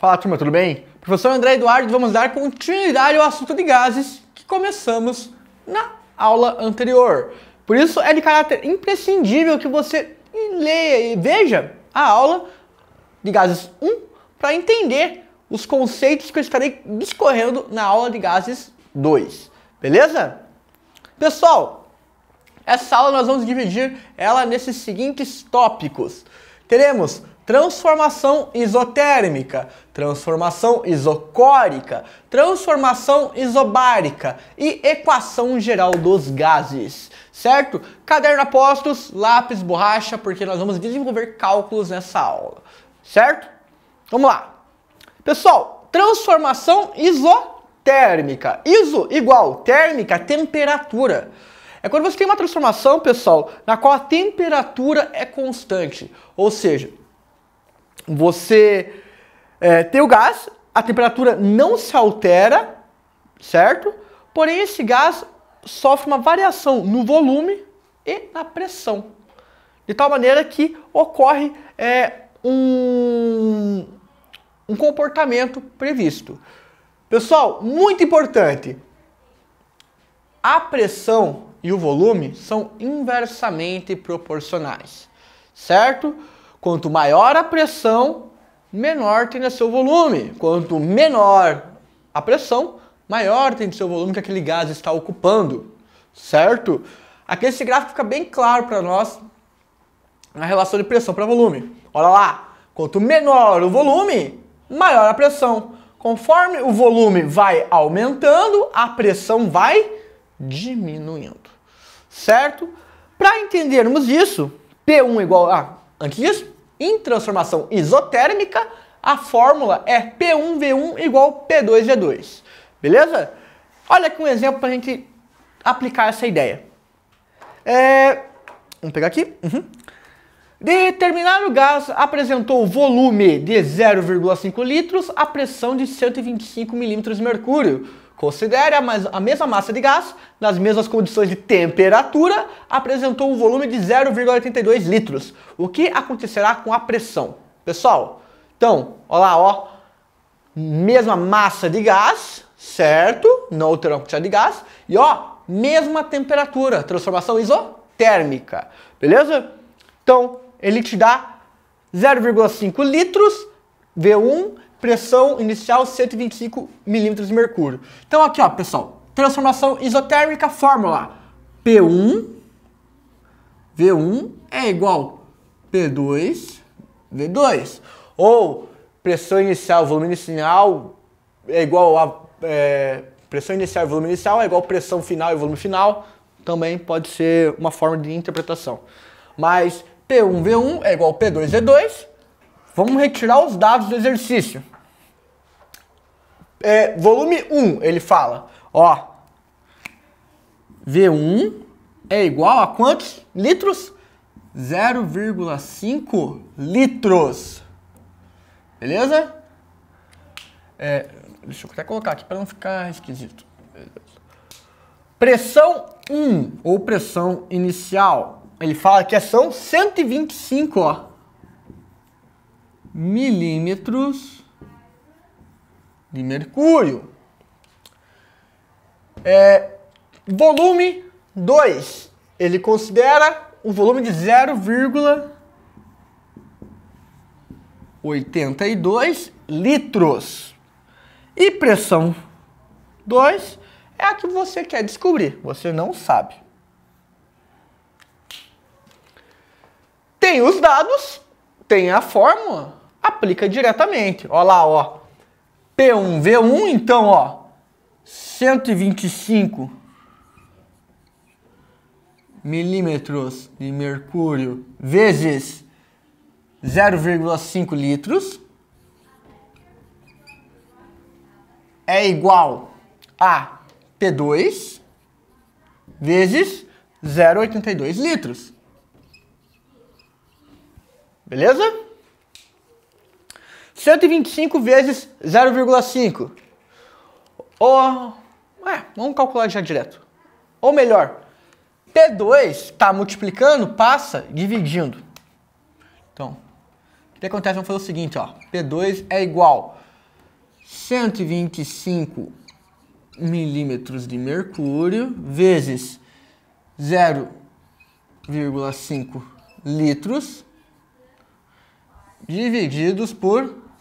Fala turma, tudo bem? Professor André Eduardo, vamos dar continuidade ao assunto de gases que começamos na aula anterior. Por isso é de caráter imprescindível que você leia e veja a aula de gases 1 para entender os conceitos que eu estarei discorrendo na aula de gases 2. Beleza? Pessoal, essa aula nós vamos dividir ela nesses seguintes tópicos teremos transformação isotérmica, transformação isocórica, transformação isobárica e equação geral dos gases, certo? Caderno apostos, lápis, borracha, porque nós vamos desenvolver cálculos nessa aula, certo? Vamos lá. Pessoal, transformação isotérmica. Iso igual térmica, temperatura. É quando você tem uma transformação, pessoal, na qual a temperatura é constante. Ou seja, você é, tem o gás, a temperatura não se altera, certo? Porém, esse gás sofre uma variação no volume e na pressão. De tal maneira que ocorre é, um, um comportamento previsto. Pessoal, muito importante. A pressão e o volume são inversamente proporcionais, certo? Quanto maior a pressão, menor tem de ser o volume. Quanto menor a pressão, maior tem de ser o volume que aquele gás está ocupando, certo? Aqui esse gráfico fica bem claro para nós na relação de pressão para volume. Olha lá, quanto menor o volume, maior a pressão. Conforme o volume vai aumentando, a pressão vai diminuindo certo? Para entendermos isso, P1 igual a, antes disso, em transformação isotérmica, a fórmula é P1V1 igual P2V2, beleza? Olha aqui um exemplo para a gente aplicar essa ideia. É, vamos pegar aqui. Uhum. Determinado gás apresentou volume de 0,5 litros a pressão de 125 milímetros de mercúrio. Considere a, mais, a mesma massa de gás, nas mesmas condições de temperatura, apresentou um volume de 0,82 litros. O que acontecerá com a pressão? Pessoal, então, olha lá, ó, mesma massa de gás, certo? Não alterou a quantidade de gás. E ó, mesma temperatura, transformação isotérmica, beleza? Então, ele te dá 0,5 litros, V1, pressão inicial 125 milímetros de mercúrio. Então aqui, ó, pessoal, transformação isotérmica, fórmula P1, V1 é igual P2, V2. Ou pressão inicial, volume inicial é igual a é, pressão inicial e volume inicial é igual pressão final e volume final. Também pode ser uma forma de interpretação. Mas P1, V1 é igual P2, V2 Vamos retirar os dados do exercício. É, volume 1, ele fala, ó, V1 é igual a quantos litros? 0,5 litros. Beleza? É, deixa eu até colocar aqui para não ficar esquisito. Pressão 1 ou pressão inicial. Ele fala que são 125, ó milímetros de mercúrio. É, volume 2, ele considera o volume de 0,82 litros. E pressão 2 é a que você quer descobrir, você não sabe. Tem os dados, tem a fórmula, aplica diretamente. olá lá, ó. P1, V1, então, ó. 125 milímetros de mercúrio vezes 0,5 litros é igual a P2 vezes 0,82 litros. Beleza? 125 vezes 0,5. Ou, é, vamos calcular já direto. Ou melhor, p 2 está multiplicando, passa, dividindo. Então, o que acontece? Vamos fazer o seguinte, ó. P2 é igual 125 milímetros de mercúrio vezes 0,5 litros divididos por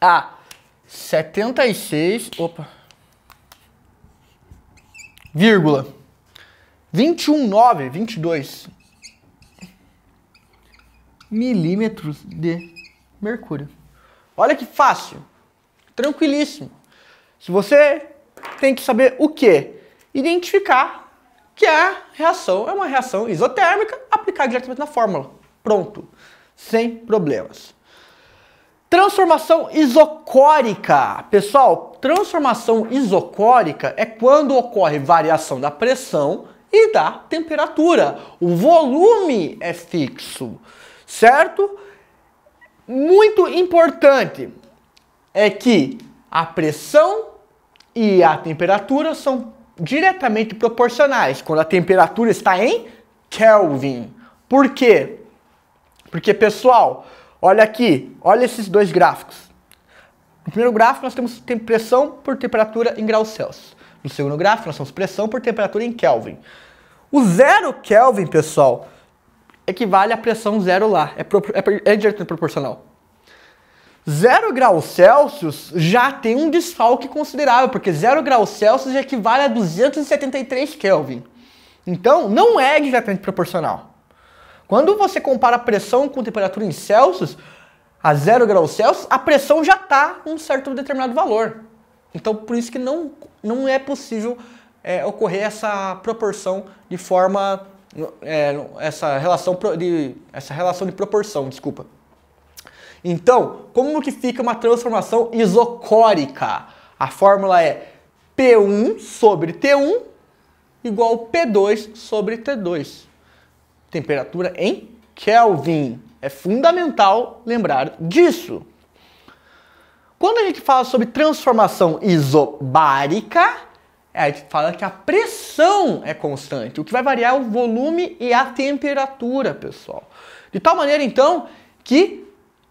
Ah, a 76, opa, vírgula, 21,9, 22 milímetros de mercúrio. Olha que fácil, tranquilíssimo. Se você tem que saber o que? Identificar que a reação é uma reação isotérmica, aplicar diretamente na fórmula. Pronto, sem problemas. Transformação isocórica. Pessoal, transformação isocórica é quando ocorre variação da pressão e da temperatura. O volume é fixo, certo? Muito importante é que a pressão e a temperatura são diretamente proporcionais quando a temperatura está em Kelvin. Por quê? Porque, pessoal, Olha aqui, olha esses dois gráficos. No primeiro gráfico nós temos pressão por temperatura em graus Celsius. No segundo gráfico nós temos pressão por temperatura em Kelvin. O zero Kelvin, pessoal, equivale à pressão zero lá. É, pro, é, é direto proporcional. Zero graus Celsius já tem um desfalque considerável, porque zero graus Celsius equivale a 273 Kelvin. Então, não é diretamente proporcional. Quando você compara a pressão com a temperatura em Celsius, a 0 graus Celsius, a pressão já está um certo determinado valor. Então, por isso que não, não é possível é, ocorrer essa proporção de forma é, essa relação de essa relação de proporção, desculpa. Então, como que fica uma transformação isocórica? A fórmula é P1 sobre T1 igual P2 sobre T2 temperatura em Kelvin. É fundamental lembrar disso. Quando a gente fala sobre transformação isobárica, é, a gente fala que a pressão é constante. O que vai variar o volume e a temperatura, pessoal. De tal maneira, então, que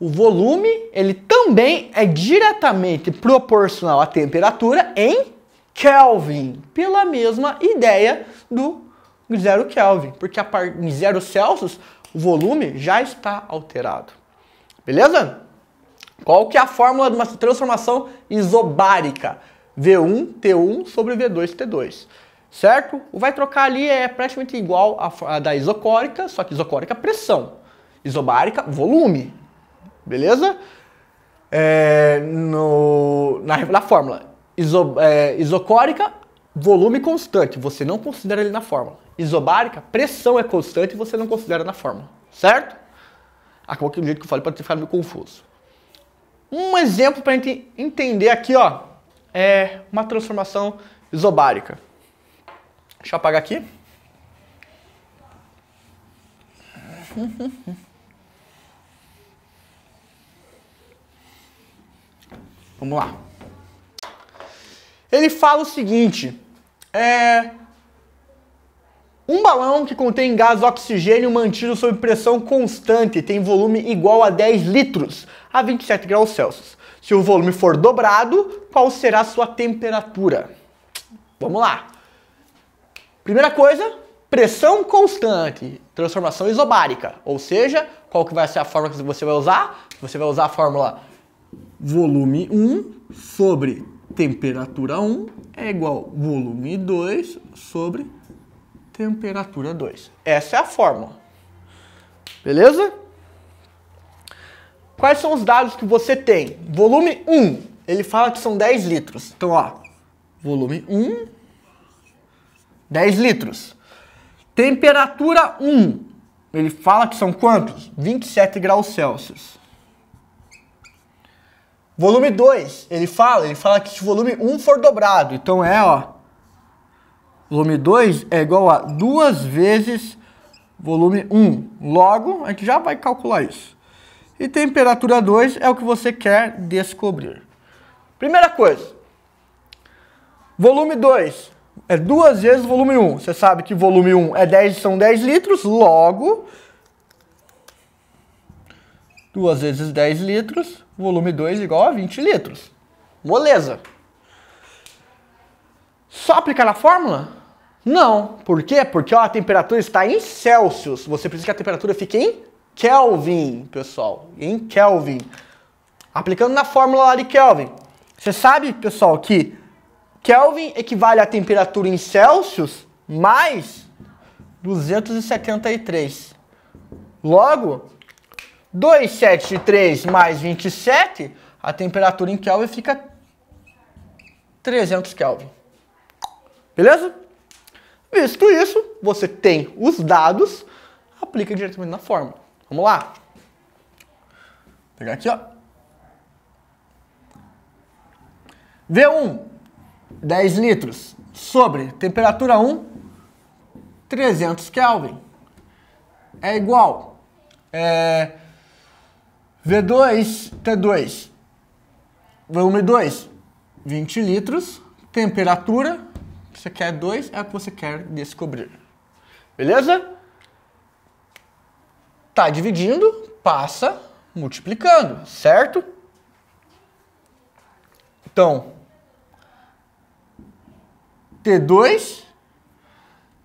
o volume ele também é diretamente proporcional à temperatura em Kelvin, pela mesma ideia do 0 Kelvin, porque a par... em 0 Celsius o volume já está alterado. Beleza? Qual que é a fórmula de uma transformação isobárica? V1, T1 sobre V2, T2. Certo? O vai trocar ali é praticamente igual a, da isocórica, só que isocórica é pressão. Isobárica, volume. Beleza? É, no, na, na fórmula. Iso, é, isocórica, volume constante. Você não considera ele na fórmula isobárica, pressão é constante e você não considera na fórmula, certo? Acabou qualquer do jeito que eu falei pode ficar meio confuso. Um exemplo para a gente entender aqui, ó, é uma transformação isobárica. Deixa eu apagar aqui. Vamos lá. Ele fala o seguinte: é, um balão que contém gás oxigênio mantido sob pressão constante tem volume igual a 10 litros, a 27 graus Celsius. Se o volume for dobrado, qual será sua temperatura? Vamos lá. Primeira coisa, pressão constante, transformação isobárica, ou seja, qual que vai ser a fórmula que você vai usar? Você vai usar a fórmula volume 1 sobre temperatura 1 é igual volume 2 sobre temperatura 2. Essa é a fórmula. Beleza? Quais são os dados que você tem? Volume 1, ele fala que são 10 litros. Então, ó, volume 1, 10 litros. Temperatura 1, ele fala que são quantos? 27 graus Celsius. Volume 2, ele fala, ele fala que se o volume 1 for dobrado, então é, ó, volume 2 é igual a duas vezes volume 1. Logo, a gente já vai calcular isso. E temperatura 2 é o que você quer descobrir. Primeira coisa, volume 2 é duas vezes volume 1. Você sabe que volume 1 é 10, são 10 litros, logo, duas vezes 10 litros, volume 2 igual a 20 litros. Moleza! Só aplicar na fórmula? Não. Por quê? Porque ó, a temperatura está em Celsius. Você precisa que a temperatura fique em Kelvin, pessoal. Em Kelvin. Aplicando na fórmula lá de Kelvin. Você sabe, pessoal, que Kelvin equivale à temperatura em Celsius mais 273. Logo, 273 mais 27, a temperatura em Kelvin fica 300 Kelvin. Beleza? Visto isso, você tem os dados, aplica diretamente na fórmula. Vamos lá. Vou pegar aqui, ó. V1, 10 litros, sobre temperatura 1, 300 Kelvin. É igual. É, V2, T2, volume 2, 20 litros, temperatura que você quer dois é o que você quer descobrir. Beleza? Tá dividindo, passa multiplicando, certo? Então, T2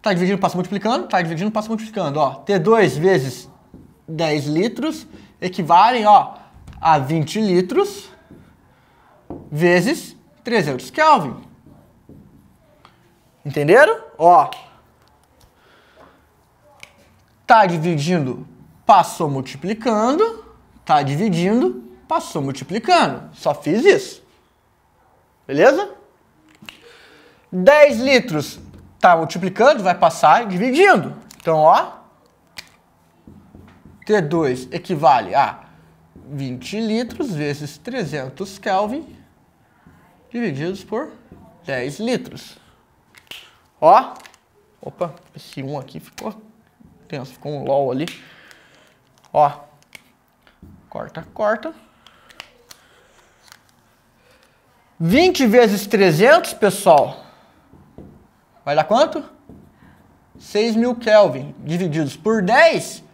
tá dividindo, passa multiplicando, tá dividindo, passa multiplicando, ó. T2 vezes 10 litros equivalem, ó, a 20 litros vezes 300 Kelvin. Entenderam? Ó. Tá dividindo, passou multiplicando. Tá dividindo, passou multiplicando. Só fiz isso. Beleza? 10 litros tá multiplicando, vai passar dividindo. Então, ó. T2 equivale a 20 litros vezes 300 Kelvin divididos por 10 litros. Ó. Opa, esse 1 aqui ficou tenso, ficou um LOL ali. Ó. Corta, corta. 20 vezes 300, pessoal, vai dar quanto? 6.000 Kelvin, divididos por 10,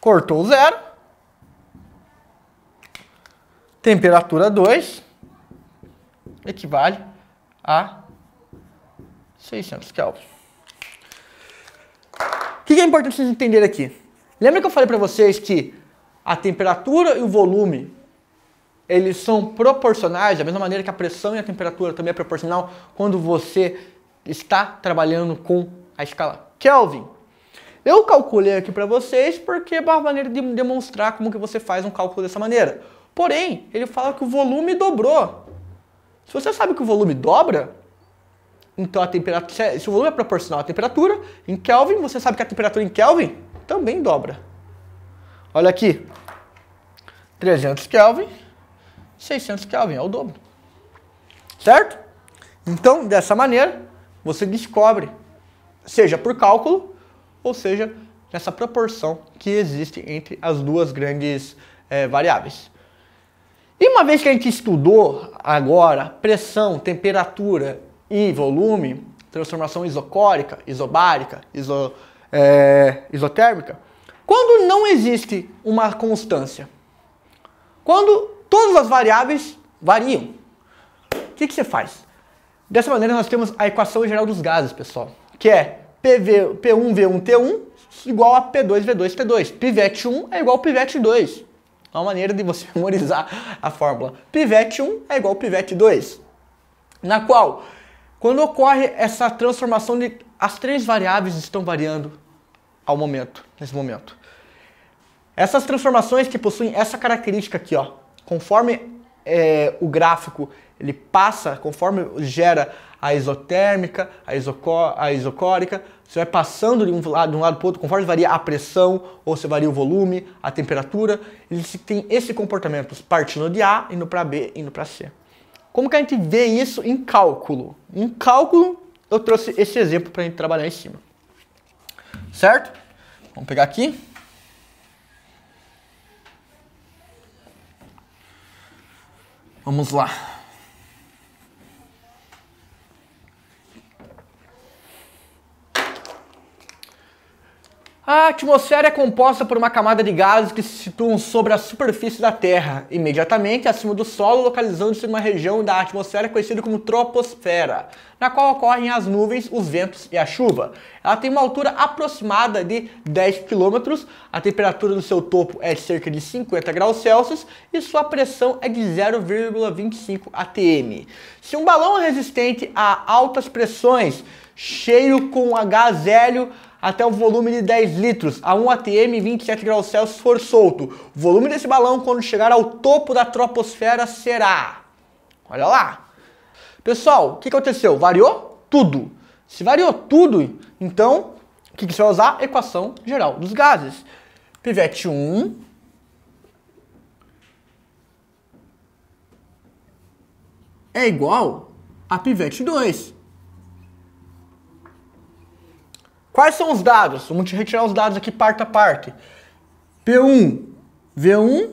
cortou zero, temperatura 2, equivale a 600 Kelvin. O que é importante vocês entenderem aqui? Lembra que eu falei para vocês que a temperatura e o volume eles são proporcionais, da mesma maneira que a pressão e a temperatura também é proporcional quando você está trabalhando com a escala Kelvin. Eu calculei aqui para vocês porque é uma maneira de demonstrar como que você faz um cálculo dessa maneira. Porém, ele fala que o volume dobrou. Se você sabe que o volume dobra, então a temperatura, é, se o volume é proporcional à temperatura, em Kelvin, você sabe que a temperatura em Kelvin também dobra. Olha aqui. 300 Kelvin, 600 Kelvin, é o dobro. Certo? Então, dessa maneira, você descobre, seja por cálculo, ou seja, nessa proporção que existe entre as duas grandes é, variáveis. E uma vez que a gente estudou agora pressão, temperatura e volume, transformação isocórica, isobárica, iso, é, isotérmica, quando não existe uma constância, quando todas as variáveis variam, o que, que você faz? Dessa maneira nós temos a equação geral dos gases, pessoal, que é PV, P1V1T1 igual a P2V2T2. Pivete1 é igual a pivete 2. É uma maneira de você memorizar a fórmula. Pivete 1 é igual a pivete 2. Na qual quando ocorre essa transformação de as três variáveis estão variando ao momento, nesse momento. Essas transformações que possuem essa característica aqui, ó, conforme é, o gráfico ele passa, conforme gera a isotérmica, a, isocó a isocórica, você vai passando de um lado, de um lado para o outro, conforme varia a pressão, ou você varia o volume, a temperatura, ele tem esse comportamento, partindo de A, indo para B, indo para C. Como que a gente vê isso em cálculo? Em cálculo, eu trouxe esse exemplo para a gente trabalhar em cima. Certo? Vamos pegar aqui. Vamos lá. A atmosfera é composta por uma camada de gases que se situam sobre a superfície da Terra, imediatamente acima do solo, localizando-se uma região da atmosfera conhecida como troposfera, na qual ocorrem as nuvens, os ventos e a chuva. Ela tem uma altura aproximada de 10 km, a temperatura do seu topo é cerca de 50 graus Celsius e sua pressão é de 0,25 atm. Se um balão resistente a altas pressões, cheio com a gás hélio, até o volume de 10 litros a 1 atm 27 graus Celsius for solto. O volume desse balão quando chegar ao topo da troposfera será... Olha lá! Pessoal, o que aconteceu? Variou tudo. Se variou tudo, então o que, que você vai usar? Equação geral dos gases. Pivete 1, é igual a pivete 2. Quais são os dados? Vamos retirar os dados aqui parte a parte. P1, V1,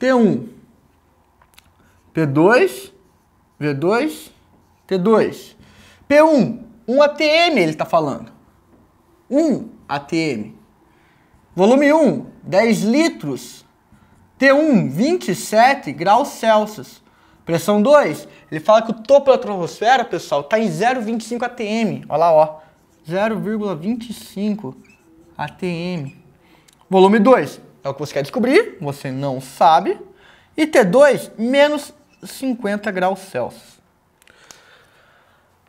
T1. P2, V2, T2. P1, 1 ATM ele está falando. 1 ATM. Volume 1, 10 litros. T1, 27 graus Celsius. Pressão 2, ele fala que o topo da troposfera, pessoal, está em 0,25 atm. Olha lá, ó. 0,25 ATM. Volume 2 é o que você quer descobrir, você não sabe. E T2, menos 50 graus Celsius.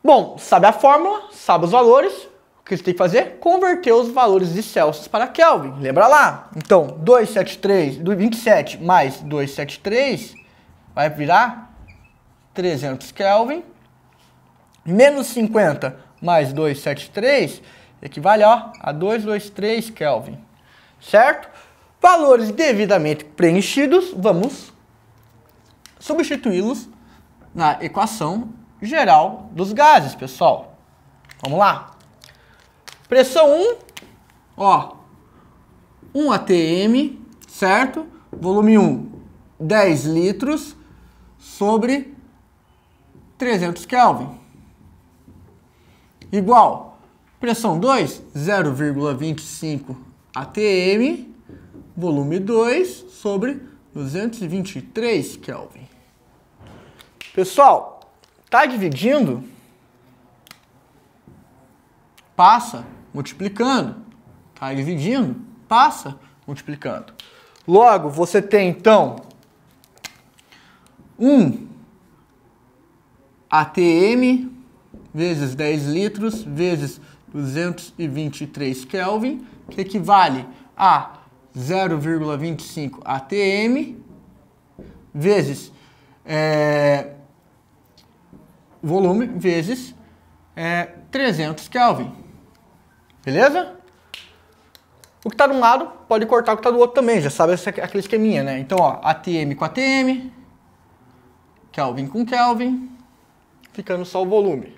Bom, sabe a fórmula, sabe os valores. O que você tem que fazer? Converter os valores de Celsius para Kelvin. Lembra lá? Então, 273, 27 mais 273 vai virar 300 Kelvin. Menos 50 mais 273 equivale ó, a 223 Kelvin, certo? Valores devidamente preenchidos, vamos substituí-los na equação geral dos gases, pessoal. Vamos lá. Pressão 1, ó, 1 atm, certo? Volume 1, 10 litros sobre 300 Kelvin igual pressão 2, 0,25 atm, volume 2 sobre 223 Kelvin. Pessoal, está dividindo? Passa multiplicando. Está dividindo? Passa multiplicando. Logo, você tem então 1 um ATM vezes 10 litros vezes 223 Kelvin, que equivale a 0,25 atm vezes é, volume vezes é, 300 Kelvin. Beleza? O que está de um lado pode cortar o que está do outro também, já sabe essa, aquele esqueminha, né? Então, ó, ATM com ATM, Kelvin com Kelvin, ficando só o volume.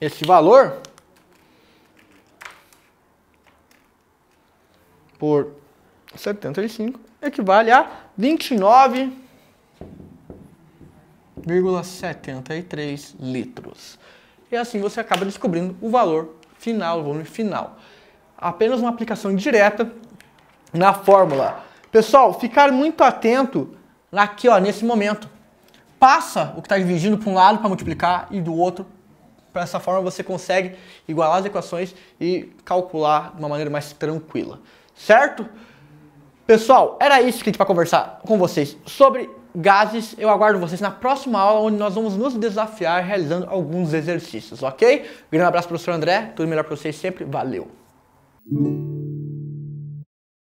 esse valor por 75 equivale a 29,73 litros. E assim você acaba descobrindo o valor final, o volume final. Apenas uma aplicação direta na fórmula. Pessoal, ficar muito atento aqui ó, nesse momento. Passa o que está dividindo para um lado para multiplicar e do outro dessa forma você consegue igualar as equações e calcular de uma maneira mais tranquila, certo? Pessoal, era isso que a gente vai conversar com vocês sobre gases. Eu aguardo vocês na próxima aula, onde nós vamos nos desafiar realizando alguns exercícios, ok? Um grande abraço, professor André. Tudo melhor para vocês sempre. Valeu!